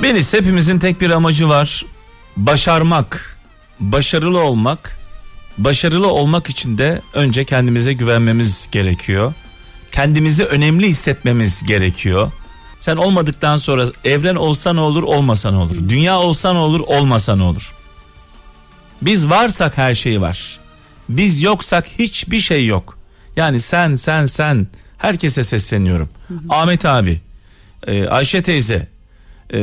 Melis hepimizin tek bir amacı var. Başarmak, başarılı olmak. Başarılı olmak için de önce kendimize güvenmemiz gerekiyor. Kendimizi önemli hissetmemiz gerekiyor. Sen olmadıktan sonra evren olsa ne olur, olmasa ne olur? Dünya olsa ne olur, olmasa ne olur? Biz varsak her şey var. Biz yoksak hiçbir şey yok. Yani sen, sen, sen herkese sesleniyorum. Hı hı. Ahmet abi, e, Ayşe teyze, e,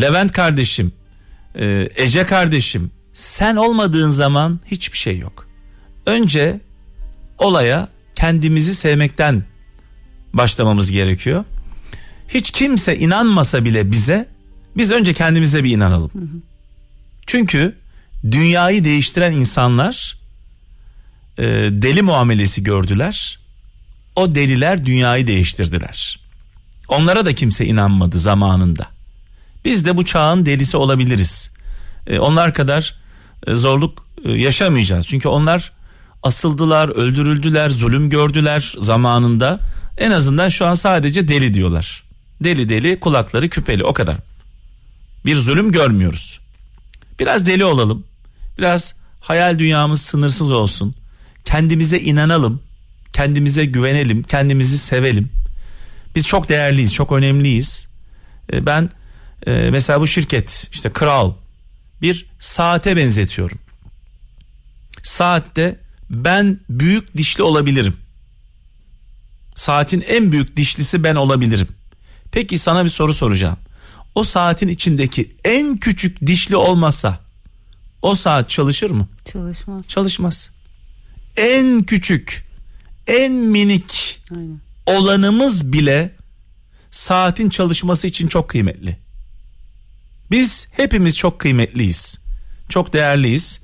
Levent kardeşim, e, Ece kardeşim sen olmadığın zaman hiçbir şey yok. Önce olaya kendimizi sevmekten başlamamız gerekiyor. Hiç kimse inanmasa bile bize biz önce kendimize bir inanalım. Hı hı. Çünkü dünyayı değiştiren insanlar e, deli muamelesi gördüler. O deliler dünyayı değiştirdiler. Onlara da kimse inanmadı zamanında. Biz de bu çağın delisi olabiliriz. E, onlar kadar e, zorluk e, yaşamayacağız. Çünkü onlar asıldılar, öldürüldüler, zulüm gördüler zamanında. En azından şu an sadece deli diyorlar. Deli deli, kulakları küpeli o kadar. Bir zulüm görmüyoruz. Biraz deli olalım. Biraz hayal dünyamız sınırsız olsun. Kendimize inanalım. Kendimize güvenelim, kendimizi sevelim biz çok değerliyiz, çok önemliyiz. E, ben e, mesela bu şirket işte kral bir saate benzetiyorum. Saatte ben büyük dişli olabilirim. Saatin en büyük dişlisi ben olabilirim. Peki sana bir soru soracağım. O saatin içindeki en küçük dişli olmasa o saat çalışır mı? Çalışmaz. Çalışmaz. En küçük, en minik Aynen olanımız bile saatin çalışması için çok kıymetli. Biz hepimiz çok kıymetliyiz. Çok değerliyiz.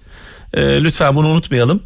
Ee, lütfen bunu unutmayalım.